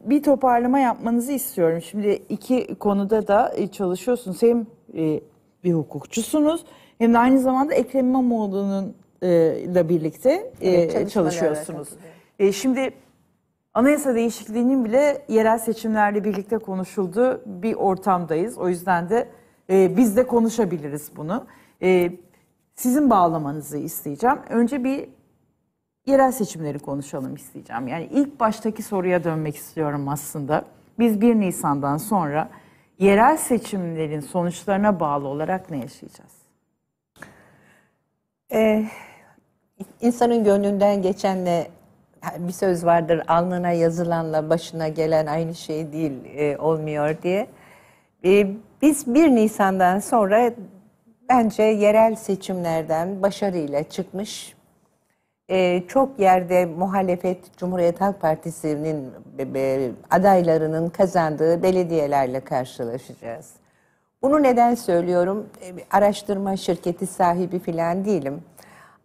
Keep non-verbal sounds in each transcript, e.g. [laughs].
Bir toparlama yapmanızı istiyorum. Şimdi iki konuda da e, çalışıyorsunuz. Hem e, bir hukukçusunuz hem de aynı zamanda Ekrem İmamoğlu'nun e, ile birlikte evet, çalışıyorsunuz. Evet. Şimdi anayasa değişikliğinin bile yerel seçimlerle birlikte konuşulduğu bir ortamdayız. O yüzden de biz de konuşabiliriz bunu. Sizin bağlamanızı isteyeceğim. Önce bir yerel seçimleri konuşalım isteyeceğim. Yani ilk baştaki soruya dönmek istiyorum aslında. Biz 1 Nisan'dan sonra yerel seçimlerin sonuçlarına bağlı olarak ne yaşayacağız? Ee, insanın gönlünden geçenle bir söz vardır alnına yazılanla başına gelen aynı şey değil e, olmuyor diye. E, biz 1 Nisan'dan sonra bence yerel seçimlerden başarıyla çıkmış ee, çok yerde muhalefet Cumhuriyet Halk Partisi'nin e, e, adaylarının kazandığı belediyelerle karşılaşacağız. Bunu neden söylüyorum? E, araştırma şirketi sahibi filan değilim.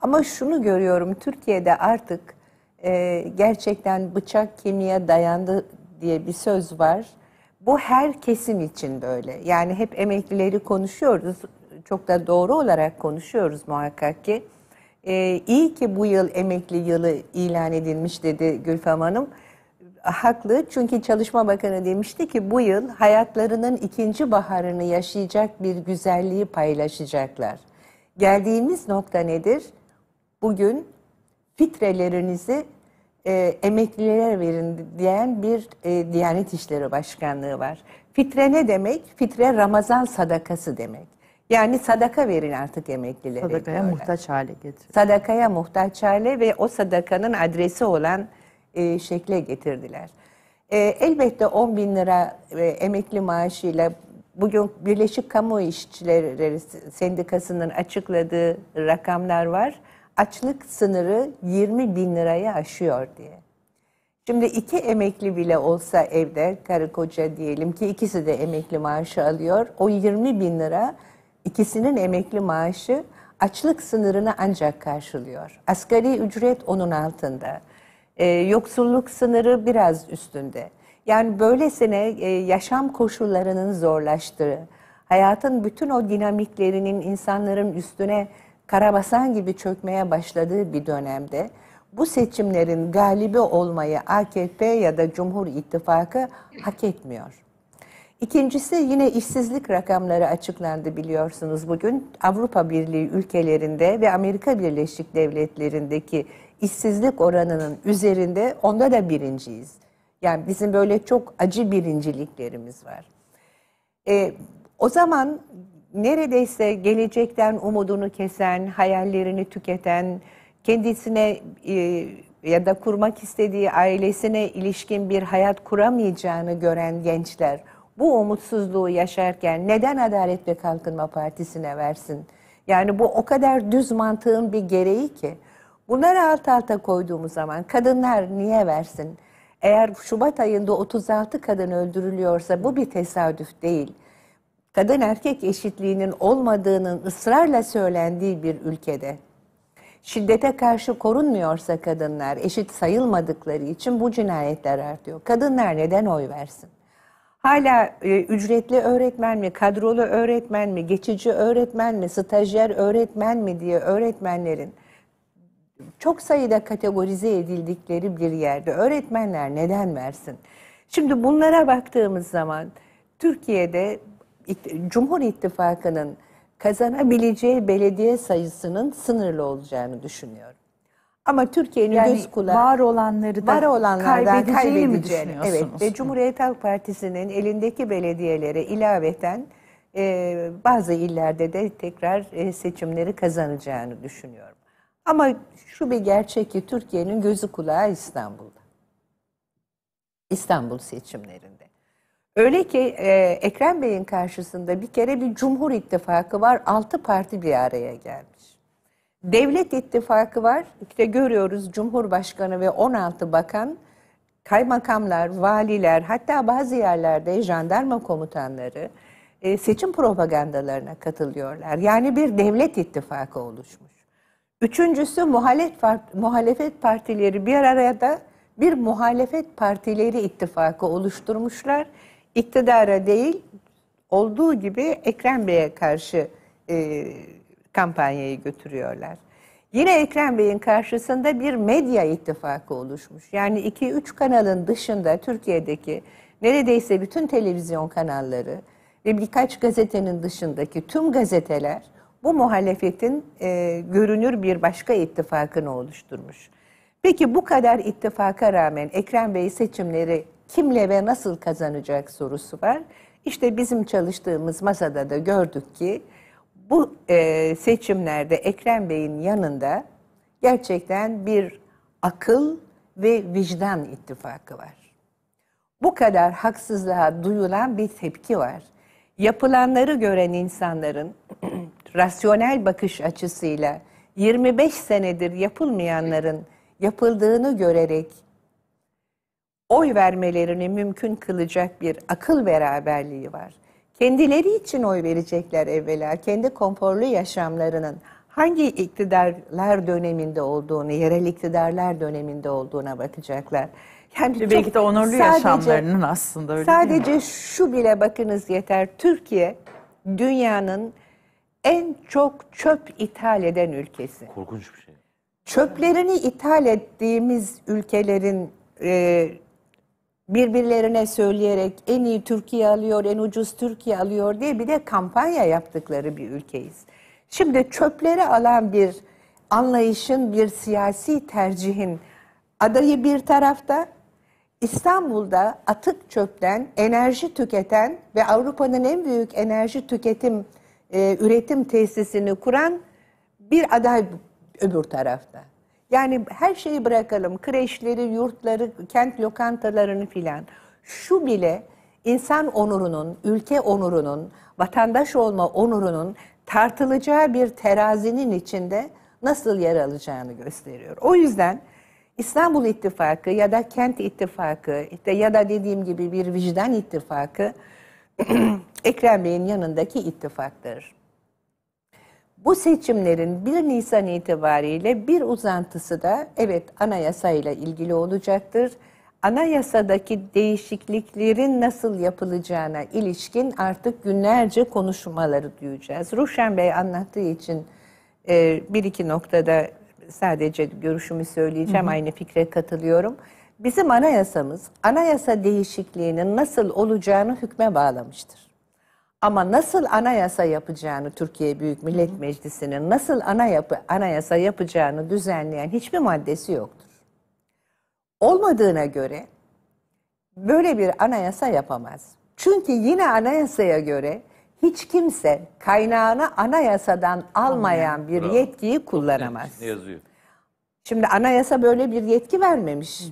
Ama şunu görüyorum Türkiye'de artık gerçekten bıçak kemiğe dayandı diye bir söz var. Bu her kesim için böyle. Yani hep emeklileri konuşuyoruz. Çok da doğru olarak konuşuyoruz muhakkak ki. Ee, iyi ki bu yıl emekli yılı ilan edilmiş dedi Gülfem Hanım. Haklı çünkü Çalışma Bakanı demişti ki bu yıl hayatlarının ikinci baharını yaşayacak bir güzelliği paylaşacaklar. Geldiğimiz nokta nedir? Bugün fitrelerinizi e, emeklilere verin diyen bir e, Diyanet İşleri Başkanlığı var. Fitre ne demek? Fitre Ramazan sadakası demek. Yani sadaka verin artık emeklilere. Sadakaya diyorlar. muhtaç hale getir. Sadakaya muhtaç hale ve o sadakanın adresi olan e, şekle getirdiler. E, elbette 10 bin lira e, emekli maaşıyla bugün Birleşik Kamu İşçileri Sendikası'nın açıkladığı rakamlar var. Açlık sınırı 20 bin lirayı aşıyor diye. Şimdi iki emekli bile olsa evde karı koca diyelim ki ikisi de emekli maaşı alıyor. O 20 bin lira İkisinin emekli maaşı açlık sınırını ancak karşılıyor. Asgari ücret onun altında. E, yoksulluk sınırı biraz üstünde. Yani böylesine e, yaşam koşullarının zorlaştığı, hayatın bütün o dinamiklerinin insanların üstüne karabasan gibi çökmeye başladığı bir dönemde bu seçimlerin galibi olmayı AKP ya da Cumhur İttifakı hak etmiyor. İkincisi yine işsizlik rakamları açıklandı biliyorsunuz bugün. Avrupa Birliği ülkelerinde ve Amerika Birleşik Devletleri'ndeki işsizlik oranının üzerinde onda da birinciyiz. Yani bizim böyle çok acı birinciliklerimiz var. E, o zaman neredeyse gelecekten umudunu kesen, hayallerini tüketen, kendisine e, ya da kurmak istediği ailesine ilişkin bir hayat kuramayacağını gören gençler bu umutsuzluğu yaşarken neden Adalet ve Kalkınma Partisi'ne versin? Yani bu o kadar düz mantığın bir gereği ki. Bunları alt alta koyduğumuz zaman kadınlar niye versin? Eğer Şubat ayında 36 kadın öldürülüyorsa bu bir tesadüf değil. Kadın erkek eşitliğinin olmadığının ısrarla söylendiği bir ülkede şiddete karşı korunmuyorsa kadınlar eşit sayılmadıkları için bu cinayetler artıyor. Kadınlar neden oy versin? Hala e, ücretli öğretmen mi, kadrolu öğretmen mi, geçici öğretmen mi, stajyer öğretmen mi diye öğretmenlerin çok sayıda kategorize edildikleri bir yerde öğretmenler neden versin? Şimdi bunlara baktığımız zaman Türkiye'de Cumhur İttifakı'nın kazanabileceği belediye sayısının sınırlı olacağını düşünüyorum. Ama Türkiye'nin yani göz kulağı var olanları da var olanlardan kaybedeceğini, mi düşünüyorsunuz? Evet ve Cumhuriyet Halk Partisi'nin elindeki belediyelere ilaveten e, bazı illerde de tekrar e, seçimleri kazanacağını düşünüyorum. Ama şu bir gerçek ki Türkiye'nin gözü kulağı İstanbul'da. İstanbul seçimlerinde. Öyle ki e, Ekrem Bey'in karşısında bir kere bir Cumhur İttifakı var. Altı parti bir araya gelmiş. Devlet ittifakı var. İşte görüyoruz Cumhurbaşkanı ve 16 bakan, kaymakamlar, valiler, hatta bazı yerlerde jandarma komutanları e, seçim propagandalarına katılıyorlar. Yani bir devlet ittifakı oluşmuş. Üçüncüsü muhalefet, partileri bir araya da bir muhalefet partileri ittifakı oluşturmuşlar. İktidara değil olduğu gibi Ekrem Bey'e karşı e, kampanyayı götürüyorlar. Yine Ekrem Bey'in karşısında bir medya ittifakı oluşmuş. Yani 2-3 kanalın dışında Türkiye'deki neredeyse bütün televizyon kanalları ve birkaç gazetenin dışındaki tüm gazeteler bu muhalefetin e, görünür bir başka ittifakını oluşturmuş. Peki bu kadar ittifaka rağmen Ekrem Bey seçimleri kimle ve nasıl kazanacak sorusu var. İşte bizim çalıştığımız masada da gördük ki bu e, seçimlerde Ekrem Bey'in yanında gerçekten bir akıl ve vicdan ittifakı var. Bu kadar haksızlığa duyulan bir tepki var. Yapılanları gören insanların [clears throat] rasyonel bakış açısıyla 25 senedir yapılmayanların yapıldığını görerek oy vermelerini mümkün kılacak bir akıl beraberliği var. Kendileri için oy verecekler evvela. Kendi konforlu yaşamlarının hangi iktidarlar döneminde olduğunu, yerel iktidarlar döneminde olduğuna bakacaklar. Yani çok, belki de onurlu sadece, yaşamlarının aslında öyle Sadece şu bile bakınız yeter. Türkiye dünyanın en çok çöp ithal eden ülkesi. Korkunç bir şey. Çöplerini ithal ettiğimiz ülkelerin e, birbirlerine söyleyerek en iyi Türkiye alıyor, en ucuz Türkiye alıyor diye bir de kampanya yaptıkları bir ülkeyiz. Şimdi çöpleri alan bir anlayışın, bir siyasi tercihin adayı bir tarafta, İstanbul'da atık çöpten enerji tüketen ve Avrupa'nın en büyük enerji tüketim e, üretim tesisini kuran bir aday öbür tarafta. Yani her şeyi bırakalım. Kreşleri, yurtları, kent lokantalarını filan. Şu bile insan onurunun, ülke onurunun, vatandaş olma onurunun tartılacağı bir terazinin içinde nasıl yer alacağını gösteriyor. O yüzden İstanbul İttifakı ya da Kent İttifakı işte ya da dediğim gibi bir vicdan ittifakı [clears throat] Ekrem Bey'in yanındaki ittifaktır. Bu seçimlerin 1 Nisan itibariyle bir uzantısı da evet anayasayla ilgili olacaktır. Anayasadaki değişikliklerin nasıl yapılacağına ilişkin artık günlerce konuşmaları duyacağız. Ruşen Bey anlattığı için e, bir iki noktada sadece görüşümü söyleyeceğim. Hı hı. Aynı fikre katılıyorum. Bizim anayasamız anayasa değişikliğinin nasıl olacağını hükme bağlamıştır. Ama nasıl anayasa yapacağını Türkiye Büyük Millet Meclisi'nin nasıl ana yapı, anayasa yapacağını düzenleyen hiçbir maddesi yoktur. Olmadığına göre böyle bir anayasa yapamaz. Çünkü yine anayasaya göre hiç kimse kaynağını anayasadan almayan bir yetkiyi kullanamaz. Ne yazıyor? Şimdi anayasa böyle bir yetki vermemiş.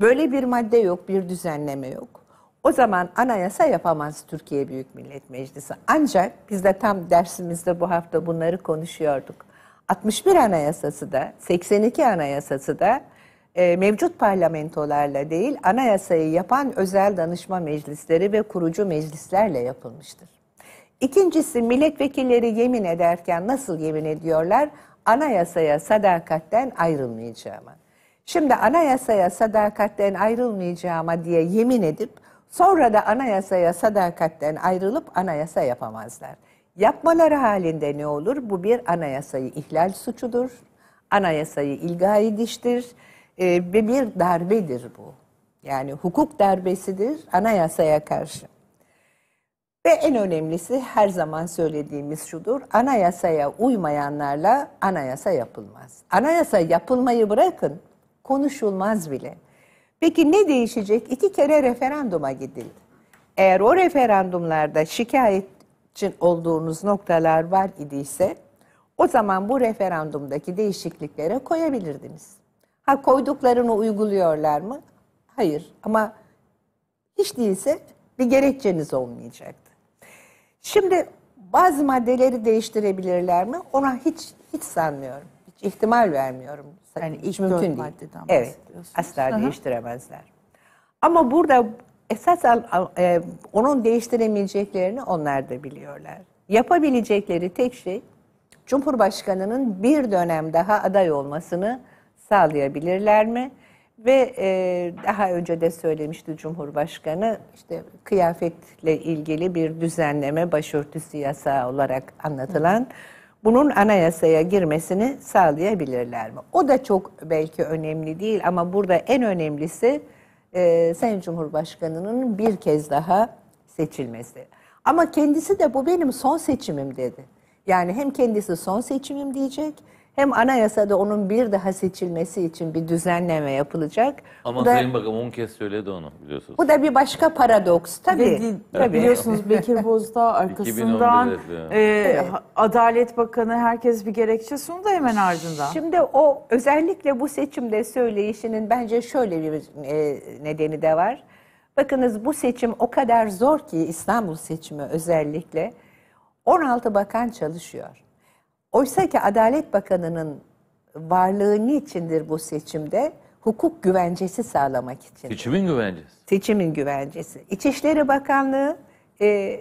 Böyle bir madde yok, bir düzenleme yok. O zaman anayasa yapamaz Türkiye Büyük Millet Meclisi. Ancak biz de tam dersimizde bu hafta bunları konuşuyorduk. 61 anayasası da 82 anayasası da e, mevcut parlamentolarla değil anayasayı yapan özel danışma meclisleri ve kurucu meclislerle yapılmıştır. İkincisi milletvekilleri yemin ederken nasıl yemin ediyorlar? Anayasaya sadakatten ayrılmayacağıma. Şimdi anayasaya sadakatten ayrılmayacağıma diye yemin edip Sonra da anayasaya sadakatten ayrılıp anayasa yapamazlar. Yapmaları halinde ne olur? Bu bir anayasayı ihlal suçudur. Anayasayı ilga ediştir e, ve bir darbedir bu. Yani hukuk darbesidir anayasaya karşı. Ve en önemlisi her zaman söylediğimiz şudur. Anayasaya uymayanlarla anayasa yapılmaz. Anayasa yapılmayı bırakın konuşulmaz bile. Peki ne değişecek? İki kere referanduma gidildi. Eğer o referandumlarda şikayet için olduğunuz noktalar var idiyse o zaman bu referandumdaki değişikliklere koyabilirdiniz. Ha koyduklarını uyguluyorlar mı? Hayır ama hiç değilse bir gerekçeniz olmayacaktı. Şimdi bazı maddeleri değiştirebilirler mi? Ona hiç hiç sanmıyorum. Hiç ihtimal vermiyorum. Yani Hiç mümkün değil. Evet. Asla Aha. değiştiremezler. Ama burada esas al- e, onun değiştiremeyeceklerini onlar da biliyorlar. Yapabilecekleri tek şey Cumhurbaşkanı'nın bir dönem daha aday olmasını sağlayabilirler mi? Ve e, daha önce de söylemişti Cumhurbaşkanı işte kıyafetle ilgili bir düzenleme başörtüsü yasağı olarak anlatılan bunun anayasaya girmesini sağlayabilirler mi? O da çok belki önemli değil ama burada en önemlisi e, Sayın Cumhurbaşkanı'nın bir kez daha seçilmesi. Ama kendisi de bu benim son seçimim dedi. Yani hem kendisi son seçimim diyecek hem anayasada onun bir daha seçilmesi için bir düzenleme yapılacak. Ama bu da, Sayın Bakan 10 kez söyledi onu biliyorsunuz. Bu da bir başka paradoks tabii. Ve, tabii. Evet. Biliyorsunuz Bekir Bozdağ [laughs] arkasından e, Adalet Bakanı herkes bir gerekçe sundu hemen ardından. Şimdi o özellikle bu seçimde söyleyişinin bence şöyle bir e, nedeni de var. Bakınız bu seçim o kadar zor ki İstanbul seçimi özellikle 16 bakan çalışıyor. Oysa ki Adalet Bakanı'nın varlığı niçindir bu seçimde? Hukuk güvencesi sağlamak için. Seçimin güvencesi. Seçimin güvencesi. İçişleri Bakanlığı e,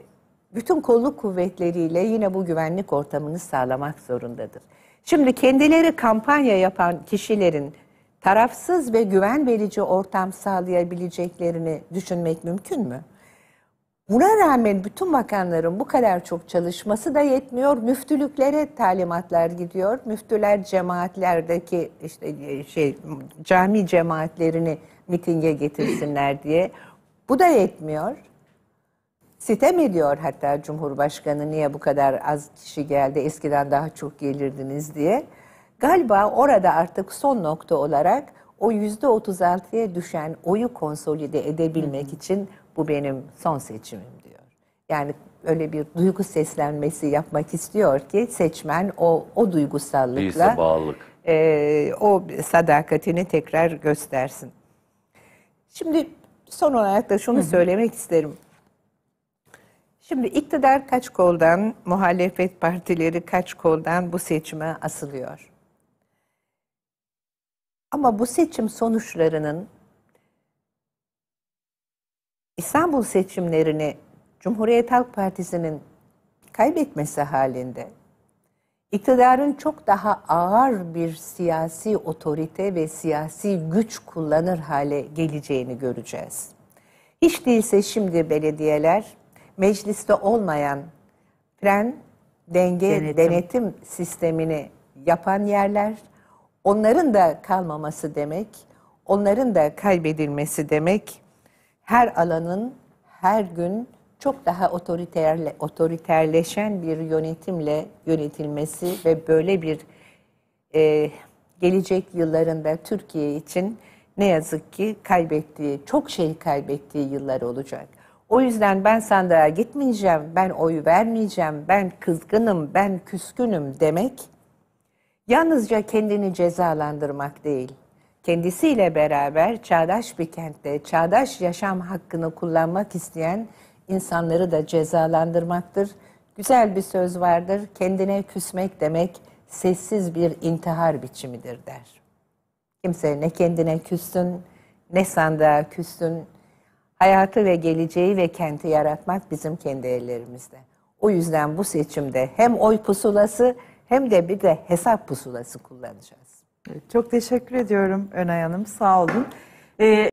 bütün kolluk kuvvetleriyle yine bu güvenlik ortamını sağlamak zorundadır. Şimdi kendileri kampanya yapan kişilerin tarafsız ve güven verici ortam sağlayabileceklerini düşünmek mümkün mü? Buna rağmen bütün bakanların bu kadar çok çalışması da yetmiyor. Müftülüklere talimatlar gidiyor. Müftüler cemaatlerdeki işte e, şey cami cemaatlerini mitinge getirsinler diye. Bu da yetmiyor. Sitem ediyor hatta Cumhurbaşkanı niye bu kadar az kişi geldi eskiden daha çok gelirdiniz diye. Galiba orada artık son nokta olarak o yüzde %36'ya düşen oyu konsolide edebilmek için bu benim son seçimim diyor. Yani öyle bir duygu seslenmesi yapmak istiyor ki seçmen o o duygusallıkla bağlılık. E, o sadakatini tekrar göstersin. Şimdi son olarak da şunu söylemek isterim. Şimdi iktidar kaç koldan, muhalefet partileri kaç koldan bu seçime asılıyor. Ama bu seçim sonuçlarının İstanbul seçimlerini Cumhuriyet Halk Partisi'nin kaybetmesi halinde iktidarın çok daha ağır bir siyasi otorite ve siyasi güç kullanır hale geleceğini göreceğiz. Hiç değilse şimdi belediyeler mecliste olmayan fren, denge, denetim, denetim sistemini yapan yerler onların da kalmaması demek, onların da kaybedilmesi demek her alanın her gün çok daha otoriterle otoriterleşen bir yönetimle yönetilmesi ve böyle bir e, gelecek yıllarında Türkiye için ne yazık ki kaybettiği, çok şey kaybettiği yıllar olacak. O yüzden ben sandığa gitmeyeceğim, ben oy vermeyeceğim, ben kızgınım, ben küskünüm demek yalnızca kendini cezalandırmak değil kendisiyle beraber çağdaş bir kentte çağdaş yaşam hakkını kullanmak isteyen insanları da cezalandırmaktır. Güzel bir söz vardır. Kendine küsmek demek sessiz bir intihar biçimidir der. Kimse ne kendine küssün ne sandığa küssün. Hayatı ve geleceği ve kenti yaratmak bizim kendi ellerimizde. O yüzden bu seçimde hem oy pusulası hem de bir de hesap pusulası kullanacağız. Çok teşekkür ediyorum Önay Hanım. Sağ olun. Ee,